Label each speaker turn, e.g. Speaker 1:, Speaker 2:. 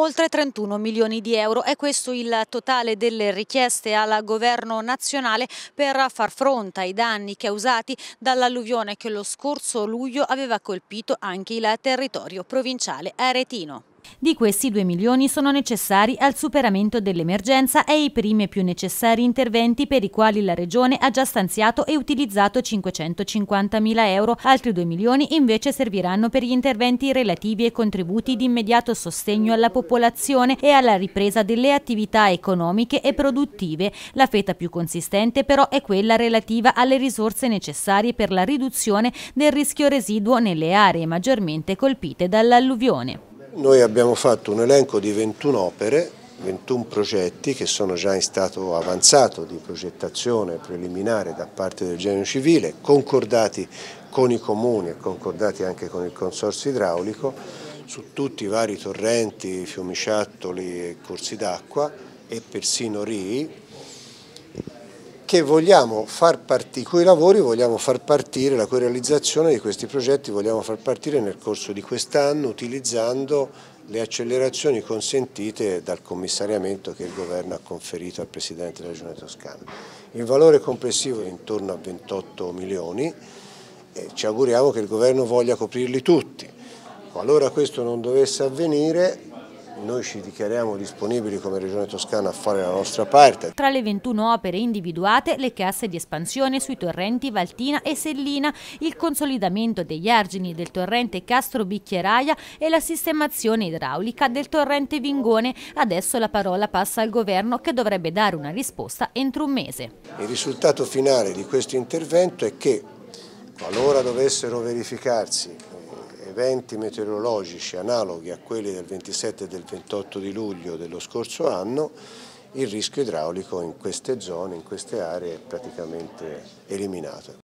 Speaker 1: oltre 31 milioni di euro. È questo il totale delle richieste al governo nazionale per far fronte ai danni causati dall'alluvione che lo scorso luglio aveva colpito anche il territorio provinciale aretino. Di questi 2 milioni sono necessari al superamento dell'emergenza e i primi e più necessari interventi per i quali la Regione ha già stanziato e utilizzato 550 mila euro, altri 2 milioni invece serviranno per gli interventi relativi ai contributi di immediato sostegno alla popolazione e alla ripresa delle attività economiche e produttive. La fetta più consistente però è quella relativa alle risorse necessarie per la riduzione del rischio residuo nelle aree maggiormente colpite dall'alluvione.
Speaker 2: Noi abbiamo fatto un elenco di 21 opere, 21 progetti che sono già in stato avanzato di progettazione preliminare da parte del genio civile, concordati con i comuni e concordati anche con il consorzio idraulico su tutti i vari torrenti, fiumiciattoli e corsi d'acqua e persino rii perché vogliamo far partire quei lavori, vogliamo far partire la realizzazione di questi progetti, vogliamo far partire nel corso di quest'anno utilizzando le accelerazioni consentite dal commissariamento che il governo ha conferito al Presidente della Regione Toscana. Il valore complessivo è intorno a 28 milioni e ci auguriamo che il governo voglia coprirli tutti. Qualora questo non dovesse avvenire noi ci dichiariamo disponibili come Regione Toscana a fare la nostra parte.
Speaker 1: Tra le 21 opere individuate, le casse di espansione sui torrenti Valtina e Sellina, il consolidamento degli argini del torrente Castro Bicchieraia e la sistemazione idraulica del torrente Vingone. Adesso la parola passa al Governo che dovrebbe dare una risposta entro un mese.
Speaker 2: Il risultato finale di questo intervento è che qualora dovessero verificarsi eventi meteorologici analoghi a quelli del 27 e del 28 di luglio dello scorso anno, il rischio idraulico in queste zone, in queste aree è praticamente eliminato.